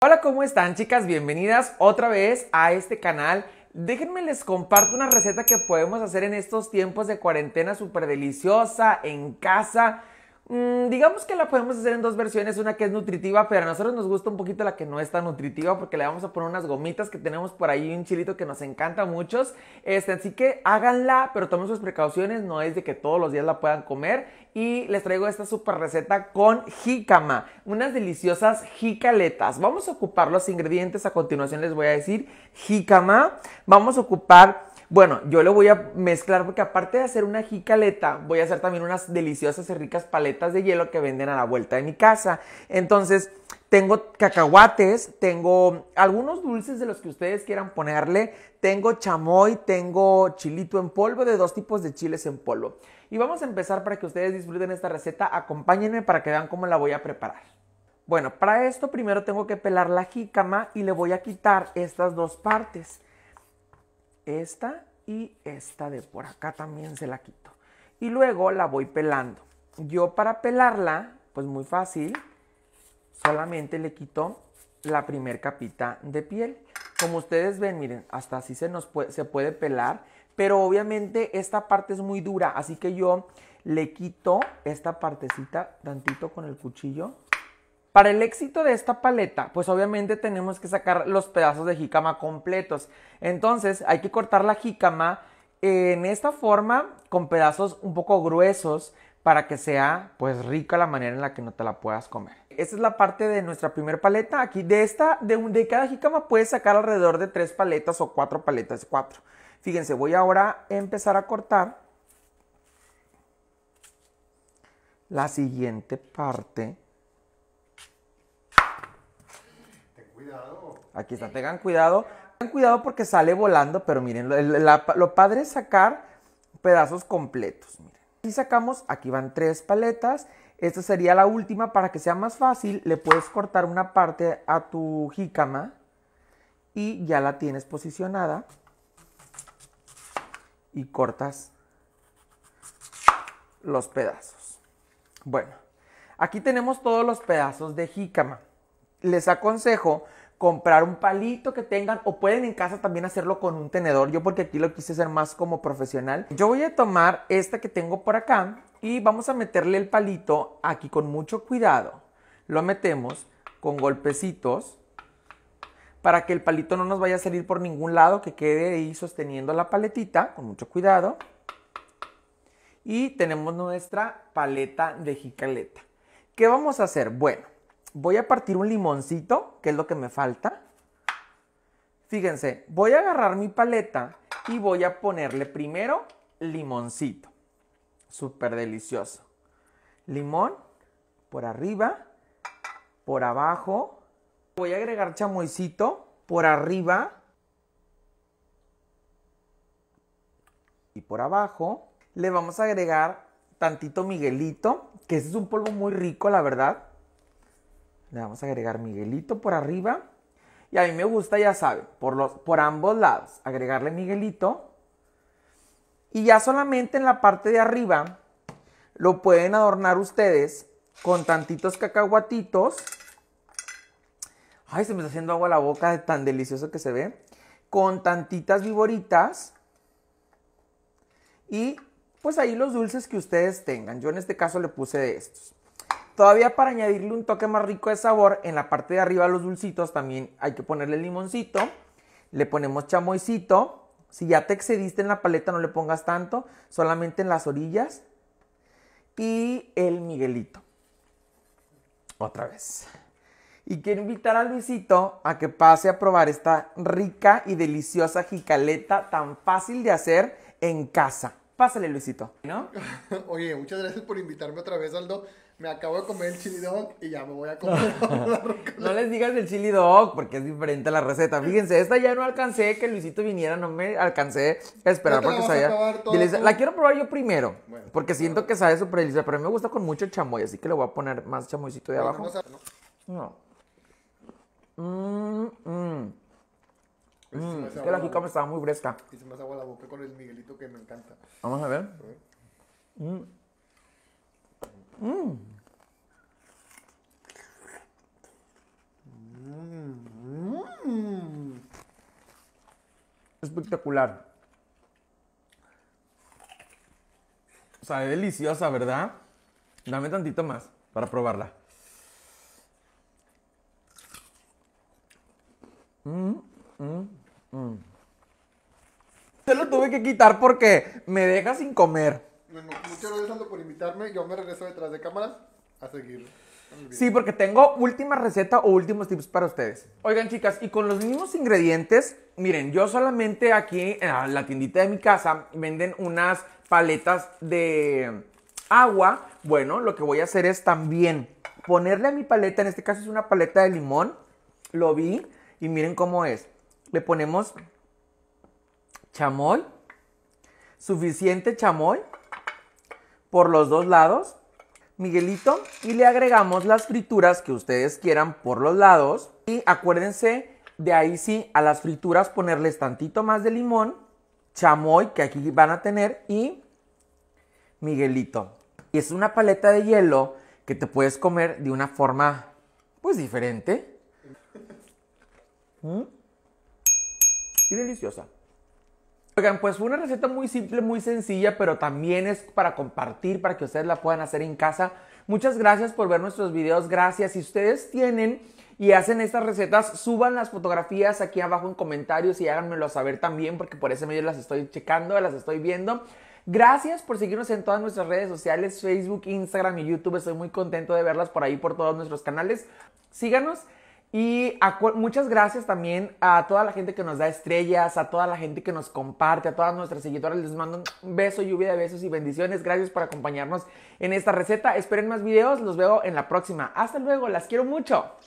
Hola, ¿cómo están chicas? Bienvenidas otra vez a este canal. Déjenme les comparto una receta que podemos hacer en estos tiempos de cuarentena súper deliciosa en casa Mm, digamos que la podemos hacer en dos versiones, una que es nutritiva, pero a nosotros nos gusta un poquito la que no es tan nutritiva porque le vamos a poner unas gomitas que tenemos por ahí, un chilito que nos encanta mucho muchos. Este, así que háganla, pero tomen sus precauciones, no es de que todos los días la puedan comer. Y les traigo esta super receta con jícama, unas deliciosas jicaletas. Vamos a ocupar los ingredientes, a continuación les voy a decir jícama, vamos a ocupar bueno, yo lo voy a mezclar porque aparte de hacer una jicaleta, voy a hacer también unas deliciosas y ricas paletas de hielo que venden a la vuelta de mi casa. Entonces, tengo cacahuates, tengo algunos dulces de los que ustedes quieran ponerle, tengo chamoy, tengo chilito en polvo, de dos tipos de chiles en polvo. Y vamos a empezar para que ustedes disfruten esta receta, acompáñenme para que vean cómo la voy a preparar. Bueno, para esto primero tengo que pelar la jícama y le voy a quitar estas dos partes esta y esta de por acá también se la quito. Y luego la voy pelando. Yo para pelarla, pues muy fácil, solamente le quito la primer capita de piel. Como ustedes ven, miren, hasta así se, nos se puede pelar, pero obviamente esta parte es muy dura, así que yo le quito esta partecita tantito con el cuchillo para el éxito de esta paleta, pues obviamente tenemos que sacar los pedazos de jícama completos. Entonces hay que cortar la jícama en esta forma con pedazos un poco gruesos para que sea pues rica la manera en la que no te la puedas comer. Esta es la parte de nuestra primera paleta. Aquí de esta, de, de cada jícama puedes sacar alrededor de tres paletas o cuatro paletas, cuatro. Fíjense, voy ahora a empezar a cortar la siguiente parte Aquí está, tengan cuidado. Tengan cuidado porque sale volando, pero miren, lo, padre es sacar pedazos completos. Miren. Aquí sacamos, aquí van tres paletas. Esta sería la última para que sea más fácil. Le puedes cortar una parte a tu jícama y ya la tienes posicionada. Y cortas los pedazos. Bueno, aquí tenemos todos los pedazos de jícama. Les aconsejo comprar un palito que tengan o pueden en casa también hacerlo con un tenedor. Yo porque aquí lo quise hacer más como profesional. Yo voy a tomar esta que tengo por acá y vamos a meterle el palito aquí con mucho cuidado. Lo metemos con golpecitos para que el palito no nos vaya a salir por ningún lado, que quede ahí sosteniendo la paletita con mucho cuidado. Y tenemos nuestra paleta de jicaleta. ¿Qué vamos a hacer? Bueno, voy a partir un limoncito, que es lo que me falta. Fíjense, voy a agarrar mi paleta y voy a ponerle primero limoncito. Súper delicioso. Limón por arriba, por abajo. Voy a agregar chamoycito por arriba y por abajo. Le vamos a agregar tantito Miguelito, que ese es un polvo muy rico, la verdad. Le vamos a agregar Miguelito por arriba. Y a mí me gusta, ya saben, por, los, por ambos lados, agregarle Miguelito. Y ya solamente en la parte de arriba lo pueden adornar ustedes con tantitos cacahuatitos. Ay, se me está haciendo agua la boca de tan delicioso que se ve. Con tantitas viboritas. Y pues ahí los dulces que ustedes tengan. Yo en este caso le puse de estos. Todavía para añadirle un toque más rico de sabor, en la parte de arriba de los dulcitos también hay que ponerle limoncito. Le ponemos chamoycito. Si ya te excediste en la paleta, no le pongas tanto, solamente en las orillas. Y el Miguelito. Otra vez. Y quiero invitar a Luisito a que pase a probar esta rica y deliciosa jicaleta tan fácil de hacer en casa. Pásale, Luisito, ¿no? Oye, muchas gracias por invitarme otra vez, Aldo. Me acabo de comer el chili dog y ya me voy a comer No les digas el chili dog porque es diferente a la receta. Fíjense, esta ya no alcancé que Luisito viniera, no me alcancé a esperar porque sabía. La quiero probar yo primero, porque siento que sabe súper deliciosa, pero a mí me gusta con mucho chamoy, así que le voy a poner más chamoycito de abajo. No. Mmm, pues, mm, es que la jicama estaba muy fresca. Y se me hace agua la boca con el Miguelito que me encanta. Vamos a ver. Mmm. Espectacular. O sea, deliciosa, ¿verdad? Dame tantito más para probarla. Mmm, mmm que quitar porque me deja sin comer. muchas gracias por invitarme. Yo me regreso detrás de cámaras a seguir. Sí, porque tengo última receta o últimos tips para ustedes. Oigan, chicas, y con los mismos ingredientes, miren, yo solamente aquí en la tiendita de mi casa venden unas paletas de agua. Bueno, lo que voy a hacer es también ponerle a mi paleta, en este caso es una paleta de limón, lo vi y miren cómo es. Le ponemos chamol suficiente chamoy por los dos lados, Miguelito, y le agregamos las frituras que ustedes quieran por los lados. Y acuérdense de ahí sí, a las frituras ponerles tantito más de limón, chamoy que aquí van a tener y Miguelito. Y es una paleta de hielo que te puedes comer de una forma pues diferente. ¿Mm? Y deliciosa. Oigan, pues fue una receta muy simple, muy sencilla, pero también es para compartir, para que ustedes la puedan hacer en casa. Muchas gracias por ver nuestros videos, gracias. Si ustedes tienen y hacen estas recetas, suban las fotografías aquí abajo en comentarios y háganmelo saber también, porque por ese medio las estoy checando, las estoy viendo. Gracias por seguirnos en todas nuestras redes sociales, Facebook, Instagram y YouTube. Estoy muy contento de verlas por ahí, por todos nuestros canales. Síganos y muchas gracias también a toda la gente que nos da estrellas, a toda la gente que nos comparte, a todas nuestras seguidoras. Les mando un beso, lluvia de besos y bendiciones. Gracias por acompañarnos en esta receta. Esperen más videos. Los veo en la próxima. Hasta luego. Las quiero mucho.